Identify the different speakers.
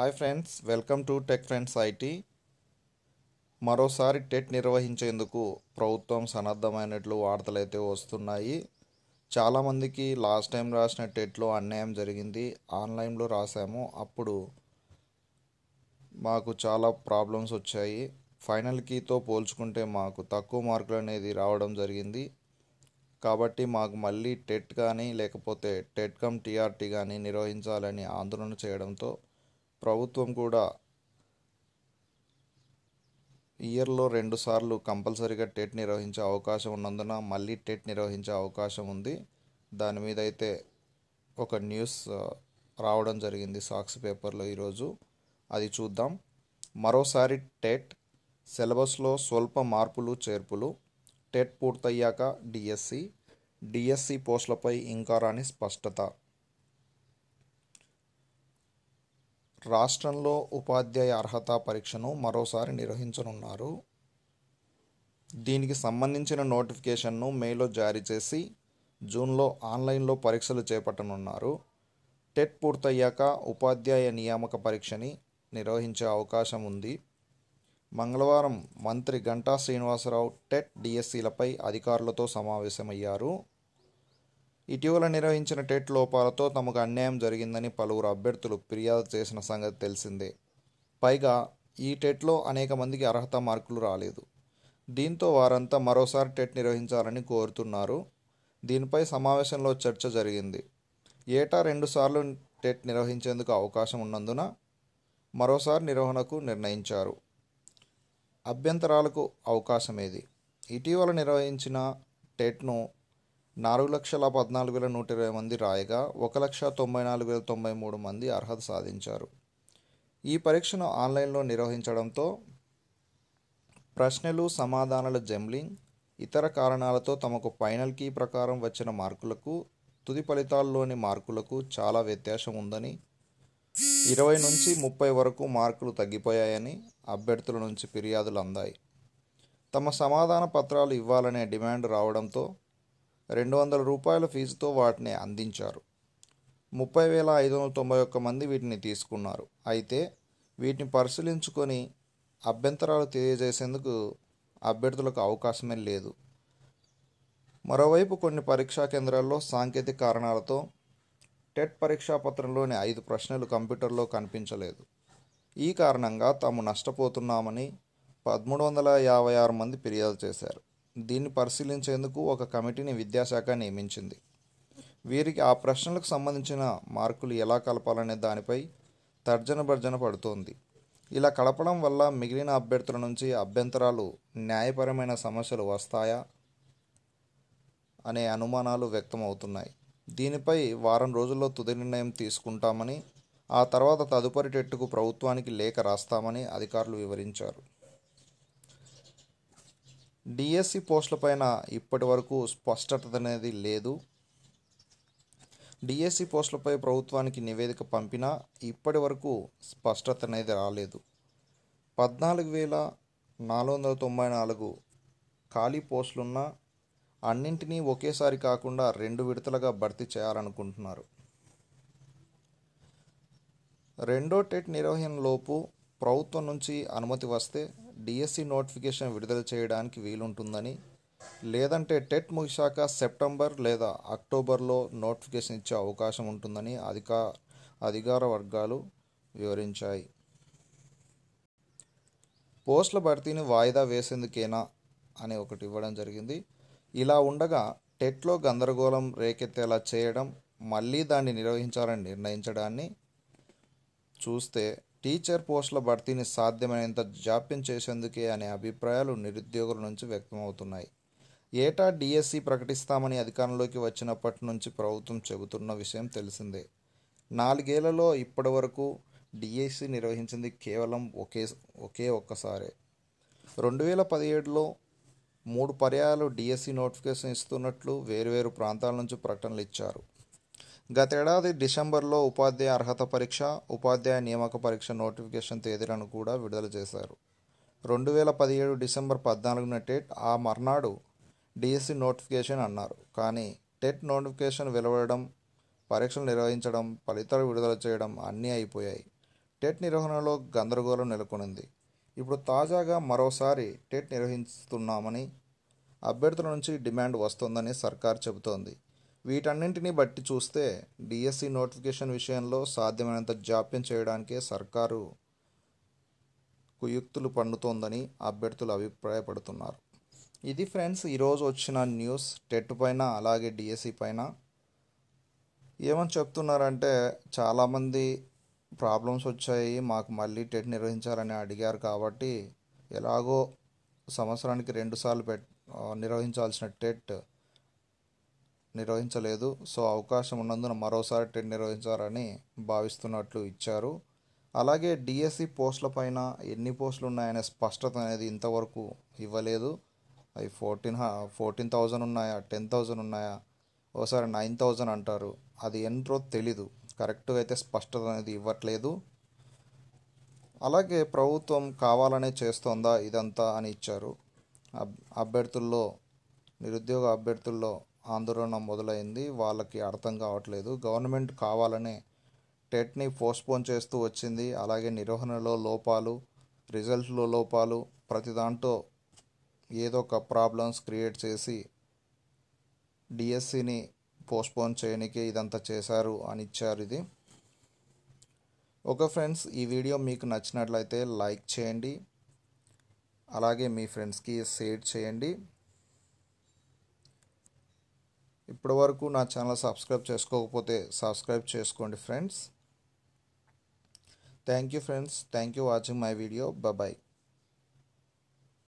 Speaker 1: hi friends welcome to tech friends IT మరోసారి TET నిర్వహించేందుకు ప్రభుత్వం సన్నద్ధమైనట్లు వార్తలు అయితే వస్తున్నాయి చాలామందికి లాస్ట్ టైం రాసిన టెట్లో అన్యాయం జరిగింది ఆన్లైన్లో రాసాము అప్పుడు మాకు చాలా ప్రాబ్లమ్స్ వచ్చాయి ఫైనల్ కీతో పోల్చుకుంటే మాకు తక్కువ మార్కులు అనేది రావడం జరిగింది కాబట్టి మాకు మళ్ళీ టెట్ కానీ లేకపోతే టెట్ కమ్ టీఆర్టీ కానీ నిర్వహించాలని ఆందోళన చేయడంతో ప్రభుత్వం కూడా ఇయర్లో రెండుసార్లు కంపల్సరీగా టెట్ నిర్వహించే అవకాశం ఉన్నందున మళ్ళీ టెట్ నిర్వహించే అవకాశం ఉంది దాని మీద అయితే ఒక న్యూస్ రావడం జరిగింది సాక్స్ పేపర్లో ఈరోజు అది చూద్దాం మరోసారి టెట్ సిలబస్లో స్వల్ప మార్పులు చేర్పులు టెట్ పూర్తయ్యాక డిఎస్సి డిఎస్సి పోస్టులపై ఇంకా రాని స్పష్టత రాష్ట్రంలో ఉపాధ్యాయ అర్హత పరీక్షను మరోసారి నిర్వహించనున్నారు దీనికి సంబంధించిన నోటిఫికేషన్ను మేలో జారీ చేసి జూన్లో ఆన్లైన్లో పరీక్షలు చేపట్టనున్నారు టెట్ పూర్తయ్యాక ఉపాధ్యాయ నియామక పరీక్షని నిర్వహించే అవకాశం ఉంది మంగళవారం మంత్రి గంటా శ్రీనివాసరావు టెట్ డిఎస్సీలపై అధికారులతో సమావేశమయ్యారు ఇటీవల నిర్వహించిన టెట్ లోపాలతో తమకు అన్యాయం జరిగిందని పలువురు అభ్యర్థులు ఫిర్యాదు చేసిన సంగతి తెలిసిందే పైగా ఈ టెట్లో అనేక మందికి అర్హత మార్కులు రాలేదు దీంతో వారంతా మరోసారి టెట్ నిర్వహించాలని కోరుతున్నారు దీనిపై సమావేశంలో చర్చ జరిగింది ఏటా రెండుసార్లు టెట్ నిర్వహించేందుకు అవకాశం ఉన్నందున మరోసారి నిర్వహణకు నిర్ణయించారు అభ్యంతరాలకు అవకాశం ఏది ఇటీవల నిర్వహించిన టెట్ను నాలుగు లక్షల పద్నాలుగు వేల నూట ఇరవై మంది రాయగా ఒక లక్ష తొంభై నాలుగు వేల తొంభై మూడు మంది అర్హత సాధించారు ఈ పరీక్షను ఆన్లైన్లో నిర్వహించడంతో ప్రశ్నలు సమాధానాల జంబ్లింగ్ ఇతర కారణాలతో తమకు ఫైనల్ కీ ప్రకారం వచ్చిన మార్కులకు తుది ఫలితాల్లోని మార్కులకు చాలా వ్యత్యాసం ఉందని ఇరవై నుంచి ముప్పై వరకు మార్కులు తగ్గిపోయాయని అభ్యర్థుల నుంచి ఫిర్యాదులు అందాయి తమ సమాధాన పత్రాలు ఇవ్వాలనే డిమాండ్ రావడంతో రెండు వందల రూపాయల ఫీజుతో వాటిని అందించారు ముప్పై వేల ఐదు వందల తొంభై ఒక్క మంది వీటిని తీసుకున్నారు అయితే వీటిని పరిశీలించుకొని అభ్యంతరాలు తెలియజేసేందుకు అభ్యర్థులకు అవకాశమే లేదు మరోవైపు కొన్ని పరీక్షా కేంద్రాల్లో సాంకేతిక కారణాలతో టెట్ పరీక్షా పత్రంలోని ఐదు ప్రశ్నలు కంప్యూటర్లో కనిపించలేదు ఈ కారణంగా తాము నష్టపోతున్నామని పదమూడు వందల యాభై ఆరు మంది ఫిర్యాదు చేశారు దీన్ని పరిశీలించేందుకు ఒక కమిటీని విద్యాశాఖ నియమించింది వీరికి ఆ ప్రశ్నలకు సంబంధించిన మార్కులు ఎలా కలపాలనే దానిపై తర్జన భర్జన పడుతోంది ఇలా కలపడం వల్ల మిగిలిన అభ్యర్థుల నుంచి అభ్యంతరాలు న్యాయపరమైన సమస్యలు వస్తాయా అనే అనుమానాలు వ్యక్తమవుతున్నాయి దీనిపై వారం రోజుల్లో తుది నిర్ణయం తీసుకుంటామని ఆ తర్వాత తదుపరి టెట్టుకు ప్రభుత్వానికి లేఖ రాస్తామని అధికారులు వివరించారు డిఎస్సి పోస్టులపైన ఇప్పటి వరకు స్పష్టత అనేది లేదు డిఎస్సి పోస్టులపై ప్రభుత్వానికి నివేదిక పంపినా ఇప్పటి వరకు స్పష్టత అనేది రాలేదు పద్నాలుగు వేల నాలుగు వందల తొంభై నాలుగు ఖాళీ పోస్టులున్నా అన్నింటినీ ఒకేసారి కాకుండా రెండు విడతలుగా భర్తీ చేయాలనుకుంటున్నారు రెండో టెట్ నిర్వహణలోపు ప్రభుత్వం నుంచి అనుమతి వస్తే డిఎస్సి నోటిఫికేషన్ e విడుదల చేయడానికి వీలుంటుందని లేదంటే టెట్ ముగిశాక సెప్టెంబర్ లేదా అక్టోబర్లో నోటిఫికేషన్ ఇచ్చే అవకాశం ఉంటుందని అధికా అధికార వర్గాలు వివరించాయి పోస్టుల భర్తీని వాయిదా వేసేందుకేనా అని ఒకటి ఇవ్వడం జరిగింది ఇలా ఉండగా టెట్లో గందరగోళం రేకెత్తేలా చేయడం మళ్ళీ దాన్ని నిర్వహించాలని నిర్ణయించడాన్ని చూస్తే టీచర్ పోస్టుల భర్తీని సాధ్యమైనంత జాప్యం చేసేందుకే అనే అభిప్రాయాలు నిరుద్యోగుల నుంచి వ్యక్తమవుతున్నాయి ఏటా డిఎస్సి ప్రకటిస్తామని అధికారంలోకి వచ్చినప్పటి నుంచి ప్రభుత్వం చెబుతున్న విషయం తెలిసిందే నాలుగేళ్లలో ఇప్పటి వరకు డిఎస్సి నిర్వహించింది కేవలం ఒకే ఒకే ఒక్కసారే రెండు వేల పదిహేడులో మూడు పర్యాయాలు డిఎస్సి నోటిఫికేషన్ ఇస్తున్నట్లు వేరువేరు ప్రాంతాల నుంచి ప్రకటనలు ఇచ్చారు గతేడాది డిసెంబర్లో ఉపాధ్యాయ అర్హత పరీక్ష ఉపాధ్యాయ నియామక పరీక్ష నోటిఫికేషన్ తేదీలను కూడా విడుదల చేశారు రెండు వేల పదిహేడు డిసెంబర్ పద్నాలుగున టెట్ ఆ మర్నాడు డిఎస్సి నోటిఫికేషన్ అన్నారు కానీ టెట్ నోటిఫికేషన్ వెలువడడం పరీక్షలు నిర్వహించడం ఫలితాలు విడుదల చేయడం అన్నీ అయిపోయాయి టెట్ నిర్వహణలో గందరగోళం నెలకొనింది ఇప్పుడు తాజాగా మరోసారి టెట్ నిర్వహిస్తున్నామని అభ్యర్థుల నుంచి డిమాండ్ వస్తోందని సర్కార్ చెబుతోంది వీటన్నింటినీ బట్టి చూస్తే డిఎస్సి నోటిఫికేషన్ విషయంలో సాధ్యమైనంత జాప్యం చేయడానికే సర్కారు కుయుక్తులు పండుతోందని అభ్యర్థులు అభిప్రాయపడుతున్నారు ఇది ఫ్రెండ్స్ ఈరోజు వచ్చిన న్యూస్ టెట్ పైన అలాగే డిఎస్సి పైన ఏమని చెప్తున్నారంటే చాలామంది ప్రాబ్లమ్స్ వచ్చాయి మాకు మళ్ళీ టెట్ నిర్వహించాలని అడిగారు కాబట్టి ఎలాగో సంవత్సరానికి రెండుసార్లు పెట్ నిర్వహించాల్సిన టెట్ నిర్వహించలేదు సో అవకాశం ఉన్నందున మరోసారి టెట్ నిర్వహించారని భావిస్తున్నట్లు ఇచ్చారు అలాగే డిఎస్సి పోస్టుల పైన ఎన్ని పోస్టులు ఉన్నాయనే స్పష్టత అనేది ఇంతవరకు ఇవ్వలేదు అవి ఫోర్టీన్ ఫోర్టీన్ థౌజండ్ ఉన్నాయా టెన్ థౌజండ్ ఉన్నాయా ఒకసారి నైన్ థౌజండ్ అంటారు అది ఎంట్రో తెలీదు కరెక్ట్గా అయితే స్పష్టత అనేది ఇవ్వట్లేదు అలాగే ప్రభుత్వం కావాలనే చేస్తోందా ఇదంతా అని ఇచ్చారు అభ్యర్థుల్లో నిరుద్యోగ అభ్యర్థుల్లో ఆందోళన మొదలైంది వాళ్ళకి అర్థం కావట్లేదు గవర్నమెంట్ కావాలనే టెట్ని పోస్ట్పోన్ చేస్తూ వచ్చింది అలాగే నిర్వహణలో లోపాలు రిజల్ట్లో లోపాలు ప్రతి దాంట్లో ఏదో ఒక ప్రాబ్లమ్స్ క్రియేట్ చేసి డిఎస్సిని పోస్ట్పోన్ చేయడానికి ఇదంతా చేశారు అని ఇచ్చారు ఇది ఓకే ఫ్రెండ్స్ ఈ వీడియో మీకు నచ్చినట్లయితే లైక్ చేయండి అలాగే మీ ఫ్రెండ్స్కి షేర్ చేయండి ఇప్పటివరకు నా ఛానల్ సబ్స్క్రైబ్ చేసుకోకపోతే సబ్స్క్రైబ్ చేసుకోండి friends thank you friends thank you watching my video bye